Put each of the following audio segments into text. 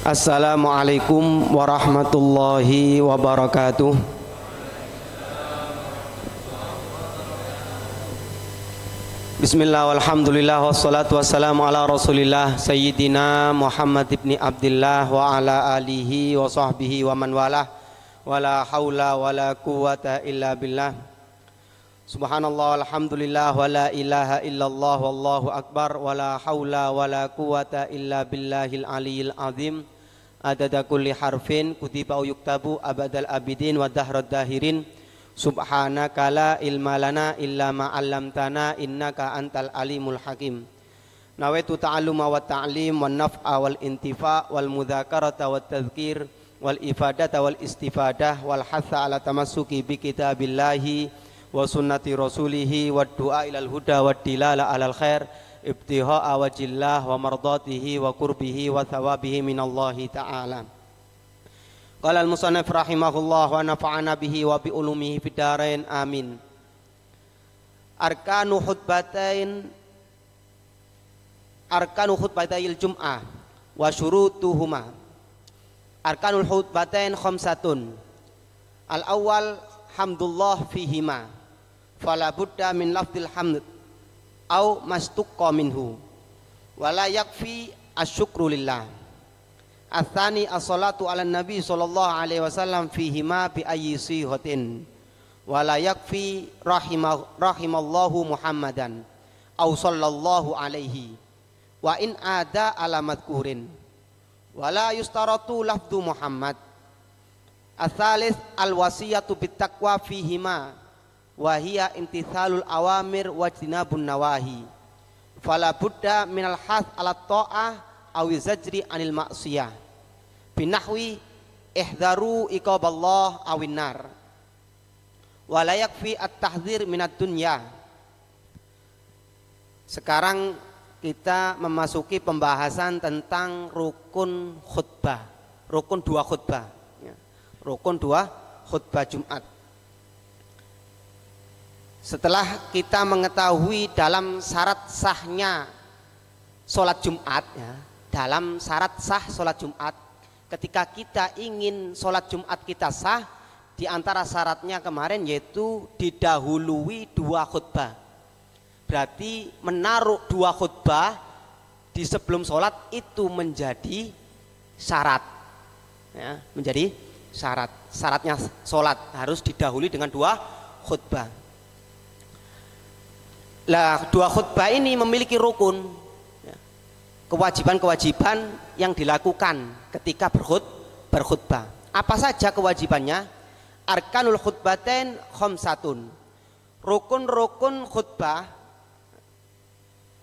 Assalamualaikum warahmatullahi wabarakatuh Bismillah walhamdulillah wassalatu wassalamu ala rasulillah Sayyidina Muhammad ibn Abdullah wa ala alihi wa sahbihi wa man walah Wala hawla wala quwata illa billah Subhanallah alhamdulillah wala ilaha illallah wallahu akbar wala haula wala quwata illa billahil aliyil azim adada kulli harfin kutiba yuktabu abadal abidin wa dahrad dahirin subhanaka la ilma lana illa ma 'allamtana innaka antal alimul hakim nawaitu ta'alluma wa ta'lim wan naf'a wal intifa wal mudzakarata wat tadhkir wal ifadata wal istifadah wal hasa ala tamassuki bi kitabillahi wa sunnati rasulihi wa du'a ilal huda wa dilala alal khair ibtiha'a wajillah wa mardatihi wa kurbihi wa thawabihi minallahi ta'ala Qala al-musannif rahimahullah wa nafa'ana bihi wa bi ulumihi fidarain amin Arkanu khutbatain Arkanu khutbatayil jum'ah wa syurutuhuma Arkanul khutbatain khamsatun Al-awwal hamdullah fihima fala Buddha min lafdil hamd au mastuqqa minhu wala yakfi asyukru lillah Athani as-salatu ala nabi sallallahu alaihi wasallam fihi ma bi ayyi sihatin wala yakfi rahimah, rahimallahu muhammadan au sallallahu alaihi wa in ada alamat kurin wala yustaratu lafdu muhammad Athalis al-wasiyatu bittaqwa fihima wahia imtithalul awamir wajtinabun nawahi fala buddha minal hath ala ta'ah awi zajri anil maksiyah binahwi ihdaru iqaballah awin nar wala at tahzir minat dunya sekarang kita memasuki pembahasan tentang rukun khutbah rukun dua khutbah ya. rukun dua khutbah Jumat setelah kita mengetahui dalam syarat sahnya sholat Jumat, ya, dalam syarat sah sholat Jumat, ketika kita ingin sholat Jumat kita sah, di antara syaratnya kemarin yaitu didahului dua khutbah. Berarti menaruh dua khutbah di sebelum sholat itu menjadi syarat, ya, menjadi syarat. Syaratnya sholat harus didahului dengan dua khutbah. Lah dua khutbah ini memiliki rukun ya. kewajiban-kewajiban yang dilakukan ketika berkhut berkhutbah. Apa saja kewajibannya? Arkanul khutbaten khomsatun. Rukun-rukun khutbah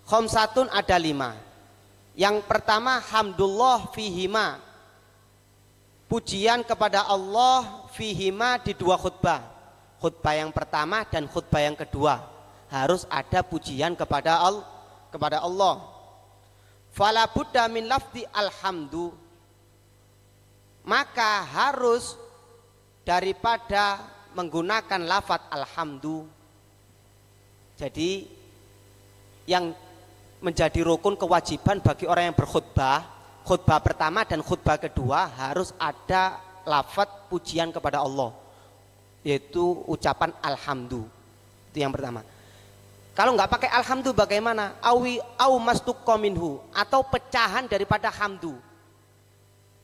khomsatun ada lima. Yang pertama hamdullah fihima. Pujian kepada Allah fihima di dua khutbah. Khutbah yang pertama dan khutbah yang kedua harus ada pujian kepada Allah kepada Allah. Fala buddha min lafzi alhamdu. Maka harus daripada menggunakan lafat alhamdu. Jadi yang menjadi rukun kewajiban bagi orang yang berkhutbah, khutbah pertama dan khutbah kedua harus ada lafat pujian kepada Allah yaitu ucapan alhamdu. Itu yang pertama. Kalau nggak pakai alhamdu bagaimana? Awi au kominhu atau pecahan daripada hamdu.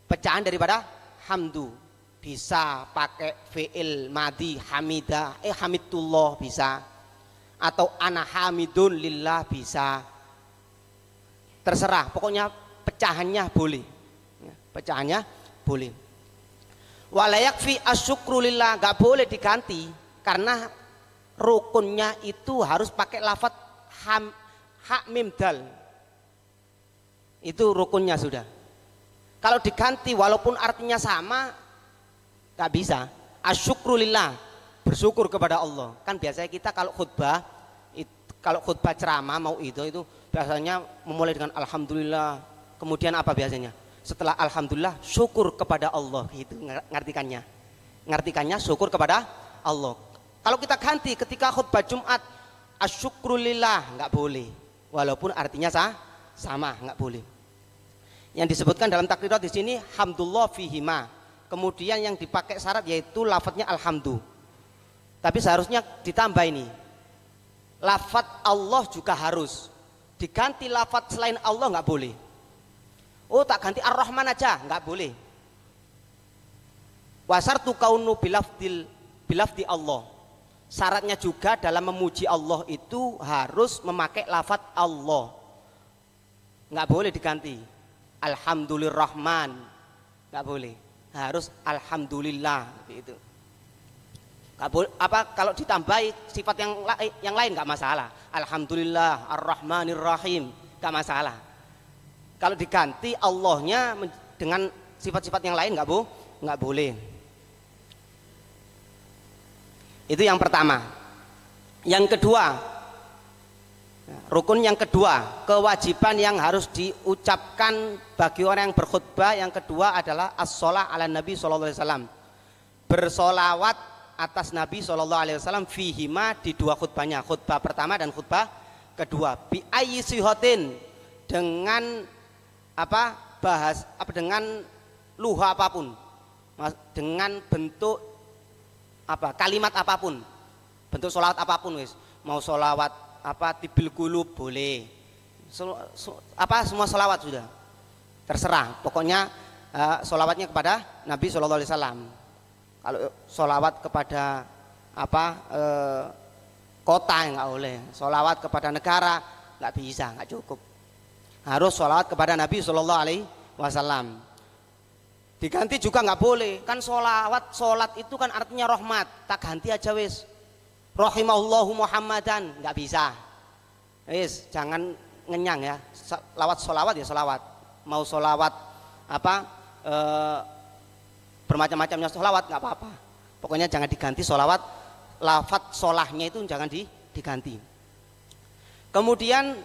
Pecahan daripada hamdu. Bisa pakai fi'il madi hamida, eh hamidullah bisa. Atau ana hamidun lillah bisa. Terserah, pokoknya pecahannya boleh. Ya, pecahannya boleh. Walayak fi asyukru lillah, nggak boleh diganti karena rukunnya itu harus pakai lafat ham, hak mim dal. Itu rukunnya sudah. Kalau diganti walaupun artinya sama nggak bisa. Asyukrulillah, bersyukur kepada Allah. Kan biasanya kita kalau khutbah kalau khutbah ceramah mau itu itu biasanya memulai dengan alhamdulillah. Kemudian apa biasanya? Setelah alhamdulillah syukur kepada Allah itu ngartikannya. Ngartikannya syukur kepada Allah. Kalau kita ganti ketika khutbah Jumat asyukrulillah nggak boleh. Walaupun artinya sah, sama nggak boleh. Yang disebutkan dalam takdirat di sini hamdulillah fihima. Kemudian yang dipakai syarat yaitu lafadznya alhamdu. Tapi seharusnya ditambah ini. Lafat Allah juga harus diganti lafat selain Allah nggak boleh. Oh tak ganti Ar-Rahman aja nggak boleh. Wasar tu kaunu bilafdil bilafdi Allah syaratnya juga dalam memuji Allah itu harus memakai lafat Allah nggak boleh diganti Rahman, nggak boleh harus Alhamdulillah itu. apa kalau ditambahi sifat yang eh, yang lain nggak masalah Alhamdulillah Ar-Rahmanir nggak masalah kalau diganti Allahnya dengan sifat-sifat yang lain nggak bu nggak boleh itu yang pertama. Yang kedua, rukun yang kedua, kewajiban yang harus diucapkan bagi orang yang berkhutbah yang kedua adalah as-shalah ala Nabi sallallahu alaihi wasallam. Bersolawat atas Nabi sallallahu alaihi wasallam fihima di dua khutbahnya, khutbah pertama dan khutbah kedua. Bi ayyi dengan apa bahas apa dengan luha apapun dengan bentuk apa kalimat apapun bentuk sholawat apapun wis mau sholawat apa tibil kulub boleh so, so, apa semua sholawat sudah terserah pokoknya uh, eh, solawatnya kepada Nabi Shallallahu Alaihi Wasallam kalau sholawat kepada apa uh, kota nggak boleh sholawat kepada negara nggak bisa nggak cukup harus solawat kepada Nabi Shallallahu Alaihi Wasallam diganti juga nggak boleh kan sholawat sholat itu kan artinya rahmat tak ganti aja wis rohimahullahu muhammadan nggak bisa wis jangan ngenyang ya lawat sholawat ya sholawat mau sholawat apa e, bermacam-macamnya sholawat nggak apa-apa pokoknya jangan diganti sholawat lafat sholahnya itu jangan di, diganti kemudian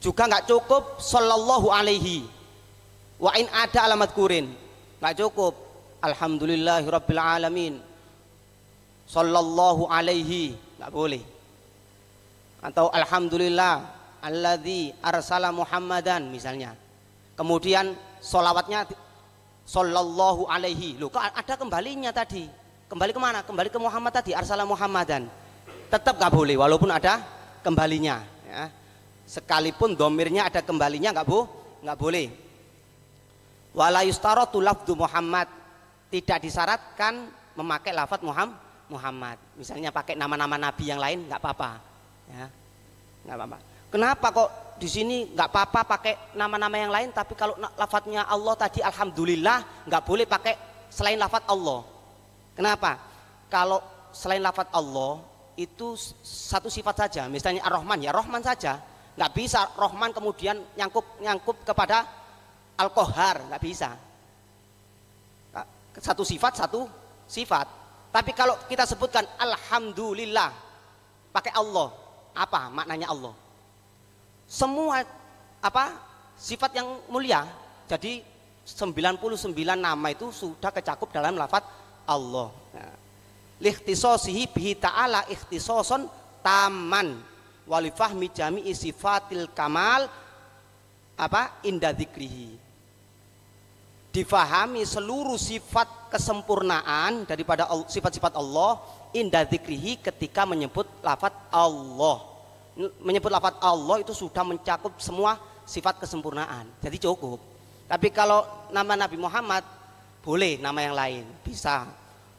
juga nggak cukup sallallahu alaihi wa in ada alamat kurin nggak cukup alhamdulillahirabbil alamin sallallahu alaihi nggak boleh atau alhamdulillah alladzi arsala muhammadan misalnya kemudian solawatnya sallallahu alaihi loh kok ada kembalinya tadi kembali kemana kembali ke Muhammad tadi arsala muhammadan tetap nggak boleh walaupun ada kembalinya ya. sekalipun domirnya ada kembalinya nggak bu nggak boleh Wala yustaratu lafdu Muhammad. Tidak disyaratkan memakai lafat Muhammad. Muhammad. Misalnya pakai nama-nama nabi yang lain nggak apa-apa. Ya. Nggak apa-apa. Kenapa kok di sini nggak apa-apa pakai nama-nama yang lain tapi kalau lafadznya Allah tadi alhamdulillah nggak boleh pakai selain lafadz Allah. Kenapa? Kalau selain lafadz Allah itu satu sifat saja. Misalnya Ar-Rahman ya Rahman saja. Nggak bisa Rahman kemudian nyangkup nyangkup kepada Alkohar nggak bisa. Satu sifat satu sifat. Tapi kalau kita sebutkan alhamdulillah pakai Allah, apa maknanya Allah? Semua apa sifat yang mulia. Jadi 99 nama itu sudah kecakup dalam lafat Allah. Nah, Lihtisosihi bihi ta'ala ikhtisoson taman walifahmi jami'i sifatil kamal apa indah zikrihi difahami seluruh sifat kesempurnaan daripada sifat-sifat Allah indah zikrihi ketika menyebut lafat Allah menyebut lafat Allah itu sudah mencakup semua sifat kesempurnaan jadi cukup tapi kalau nama Nabi Muhammad boleh nama yang lain bisa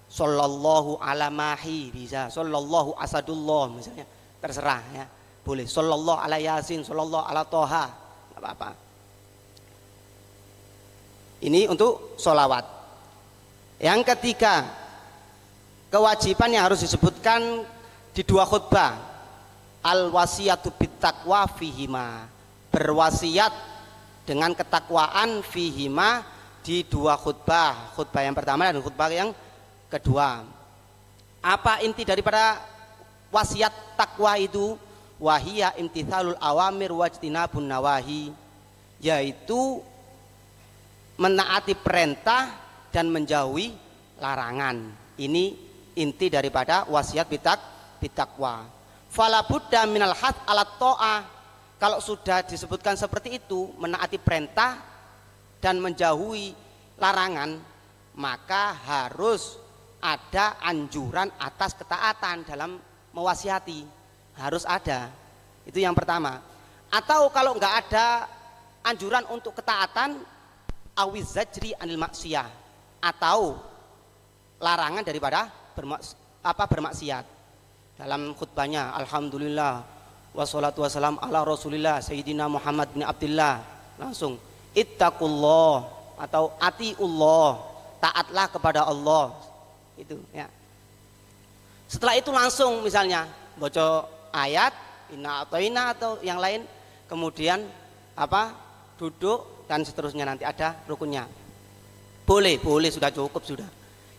Sallallahu alamahi bisa Sallallahu asadullah misalnya terserah ya boleh Sallallahu ala yasin Sallallahu ala toha apa-apa ini untuk solawat. Yang ketiga, kewajiban yang harus disebutkan di dua khutbah. Al wasiatu bitakwa fihima. Berwasiat dengan ketakwaan fihima di dua khutbah. Khutbah yang pertama dan khutbah yang kedua. Apa inti daripada wasiat takwa itu? wahiyah imtithalul awamir wajtinabun nawahi. Yaitu menaati perintah dan menjauhi larangan. Ini inti daripada wasiat bitak bitakwa. Fala buddha minal had alat to'a. Kalau sudah disebutkan seperti itu, menaati perintah dan menjauhi larangan, maka harus ada anjuran atas ketaatan dalam mewasiati. Harus ada. Itu yang pertama. Atau kalau nggak ada anjuran untuk ketaatan, awiz zajri anil maksiyah atau larangan daripada bermaks apa bermaksiat. Dalam khutbahnya alhamdulillah wassalatu wassalam ala Rasulillah Sayyidina Muhammad bin abdillah langsung ittaqullah atau atiullah taatlah kepada Allah itu ya. Setelah itu langsung misalnya baca ayat inna atau inna atau yang lain kemudian apa duduk dan seterusnya nanti ada rukunnya. Boleh, boleh sudah cukup sudah.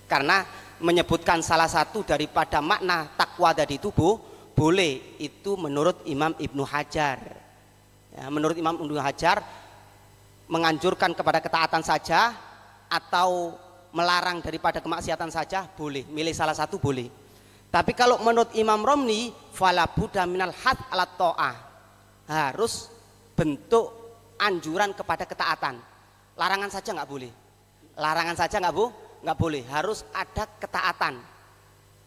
Karena menyebutkan salah satu daripada makna takwa tadi tubuh boleh itu menurut Imam Ibnu Hajar. Ya, menurut Imam Ibnu Hajar menganjurkan kepada ketaatan saja atau melarang daripada kemaksiatan saja boleh, milih salah satu boleh. Tapi kalau menurut Imam Romli, fala buddha minal had alat to'ah. Harus bentuk anjuran kepada ketaatan. Larangan saja nggak boleh. Larangan saja nggak bu, nggak boleh. Harus ada ketaatan.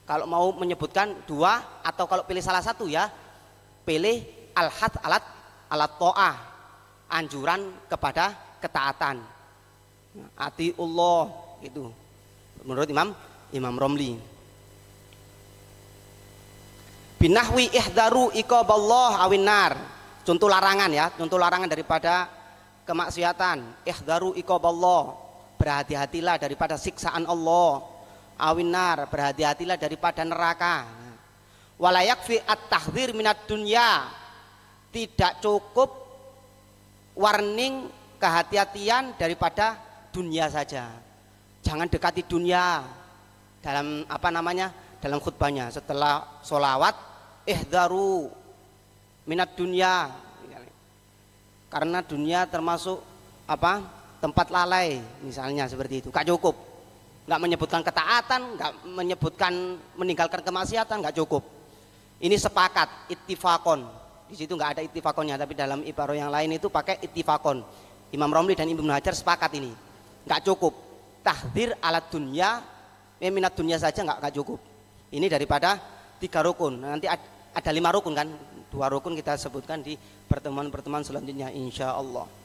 Kalau mau menyebutkan dua atau kalau pilih salah satu ya, pilih alhat alat alat toa anjuran kepada ketaatan ati Allah itu menurut Imam Imam Romli binahwi ihdaru iqaballah awin nar contoh larangan ya contoh larangan daripada kemaksiatan Eh ihdaru iqaballah berhati-hatilah daripada siksaan Allah awinar berhati-hatilah daripada neraka walayak fi at-tahdzir minat dunia tidak cukup warning kehati-hatian daripada dunia saja jangan dekati dunia dalam apa namanya dalam khutbahnya setelah solawat Eh ihdaru minat dunia karena dunia termasuk apa tempat lalai misalnya seperti itu gak cukup gak menyebutkan ketaatan gak menyebutkan meninggalkan kemaksiatan gak cukup ini sepakat ittifakon di situ nggak ada ittifakonnya tapi dalam ibarat yang lain itu pakai ittifakon Imam Romli dan Ibnu Hajar sepakat ini nggak cukup tahdir alat dunia ya minat dunia saja nggak cukup ini daripada tiga rukun nanti ada lima rukun kan dua rukun kita sebutkan di pertemuan-pertemuan selanjutnya insya Allah.